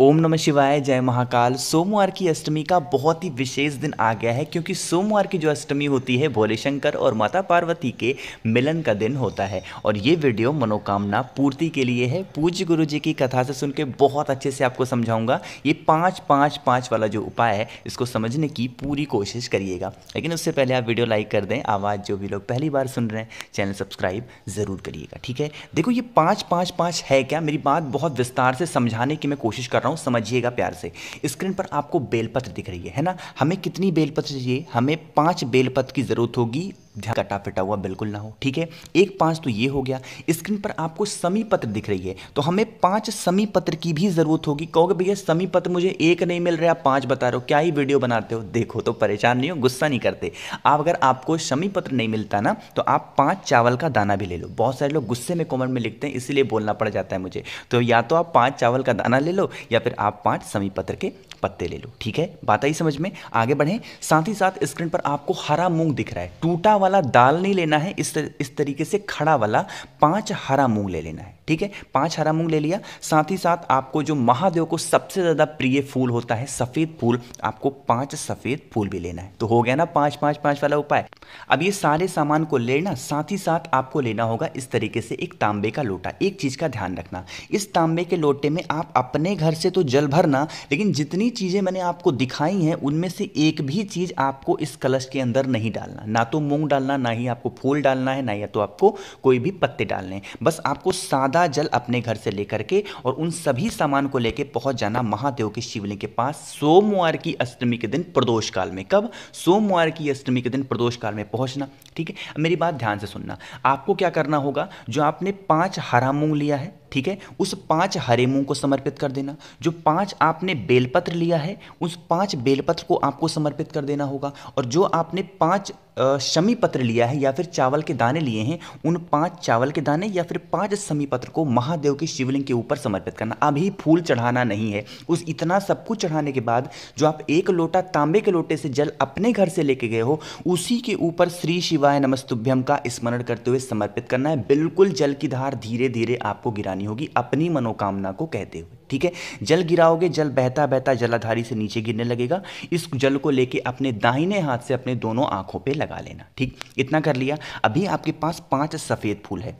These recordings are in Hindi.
ओम नमः शिवाय जय महाकाल सोमवार की अष्टमी का बहुत ही विशेष दिन आ गया है क्योंकि सोमवार की जो अष्टमी होती है भोले शंकर और माता पार्वती के मिलन का दिन होता है और ये वीडियो मनोकामना पूर्ति के लिए है पूज्य गुरु जी की कथा से सुन के बहुत अच्छे से आपको समझाऊंगा ये पाँच पाँच पाँच वाला जो उपाय है इसको समझने की पूरी कोशिश करिएगा लेकिन उससे पहले आप वीडियो लाइक कर दें आवाज़ जो भी लोग पहली बार सुन रहे हैं चैनल सब्सक्राइब ज़रूर करिएगा ठीक है देखो ये पाँच पाँच पाँच है क्या मेरी बात बहुत विस्तार से समझाने की मैं कोशिश कर रहा हूँ समझिएगा प्यार से स्क्रीन पर आपको बेलपत्र दिख रही है है ना हमें कितनी बेलपत्र चाहिए हमें पाँच बेलपत्र की ज़रूरत होगी ध्यान कटा फिटा हुआ बिल्कुल ना हो ठीक है एक पांच तो ये हो गया स्क्रीन पर आपको समी पत्र दिख रही है तो हमें पांच समी पत्र की भी ज़रूरत होगी कहोगे भैया समी पत्र मुझे एक नहीं मिल रहा आप बता रहे हो क्या ही वीडियो बनाते हो देखो तो परेशान नहीं हो गुस्सा नहीं करते आप अगर आपको समी पत्र नहीं मिलता ना तो आप पांच चावल का दाना भी ले लो बहुत सारे लोग गुस्से में कॉमेंट में लिखते हैं इसीलिए बोलना पड़ जाता है मुझे तो या तो आप पांच चावल का दाना ले लो या फिर आप पांच समी पत्र के पत्ते ले लो ठीक है बात आई समझ में आगे बढ़े साथ ही साथ स्क्रीन पर आपको हरा मूंग दिख रहा है टूटा वाला दाल नहीं लेना है इस इस तरीके से खड़ा वाला पांच हरा मूंग ले लेना है ठीक है पांच हरा मूंग ले लिया साथ ही साथ आपको जो महादेव को सबसे ज़्यादा प्रिय फूल होता है सफ़ेद फूल आपको पांच सफ़ेद फूल भी लेना है तो हो गया ना पांच पांच पांच वाला उपाय अब ये सारे सामान को लेना साथ ही साथ आपको लेना होगा इस तरीके से एक तांबे का लोटा एक चीज़ का ध्यान रखना इस तांबे के लोटे में आप अपने घर से तो जल भरना लेकिन जितनी चीज़ें मैंने आपको दिखाई हैं उनमें से एक भी चीज़ आपको इस कलश के अंदर नहीं डालना ना तो मूंग डालना ना ही आपको फूल डालना है ना या तो आपको कोई भी पत्ते डालने बस आपको सादा आधा जल अपने घर से लेकर के और उन सभी सामान को लेकर पहुंच जाना महादेव के शिवलिंग के पास सोमवार की अष्टमी के दिन प्रदोष काल में कब सोमवार की अष्टमी के दिन प्रदोष काल में पहुंचना ठीक है मेरी बात ध्यान से सुनना आपको क्या करना होगा जो आपने पांच हरा मूंग लिया है ठीक है उस पांच हरे मुंह को समर्पित कर देना जो पांच आपने बेलपत्र लिया है उस पांच बेलपत्र को आपको समर्पित कर देना होगा और जो आपने पांच शमी पत्र लिया है या फिर चावल के दाने लिए हैं उन पांच चावल के दाने या फिर पांच शमी पत्र को महादेव के शिवलिंग के ऊपर समर्पित करना अभी फूल चढ़ाना नहीं है उस इतना सब कुछ चढ़ाने के बाद जो आप एक लोटा तांबे के लोटे से जल अपने घर से लेके गए हो उसी के ऊपर श्री शिवाय नमस्तुभ्यम का स्मरण करते हुए समर्पित करना है बिल्कुल जल की धार धीरे धीरे आपको गिरानी लगानी होगी अपनी मनोकामना को कहते हुए ठीक है जल गिराओगे जल बहता बहता जलाधारी से नीचे गिरने लगेगा इस जल को लेके अपने दाहिने हाथ से अपने दोनों आंखों पे लगा लेना ठीक इतना कर लिया अभी आपके पास पांच सफ़ेद फूल है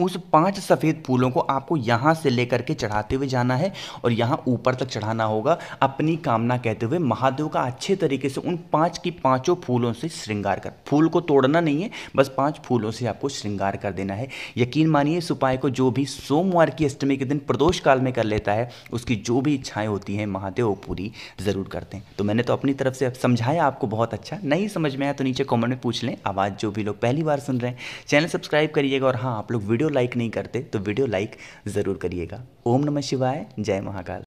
उस पांच सफ़ेद फूलों को आपको यहाँ से लेकर के चढ़ाते हुए जाना है और यहाँ ऊपर तक चढ़ाना होगा अपनी कामना कहते हुए महादेव का अच्छे तरीके से उन पांच की पांचों फूलों से श्रृंगार कर फूल को तोड़ना नहीं है बस पांच फूलों से आपको श्रृंगार कर देना है यकीन मानिए इस उपाय को जो भी सोमवार की अष्टमी के दिन प्रदोष काल में कर लेता है उसकी जो भी इच्छाएँ होती हैं महादेव वो पूरी ज़रूर करते हैं तो मैंने तो अपनी तरफ से समझाया आपको बहुत अच्छा नहीं समझ में आया तो नीचे कॉमेंट में पूछ लें आवाज़ जो भी लोग पहली बार सुन रहे हैं चैनल सब्सक्राइब करिएगा और हाँ आप लोग वीडियो वीडियो लाइक नहीं करते तो वीडियो लाइक ज़रूर करिएगा ओम नमः शिवाय जय महाकाल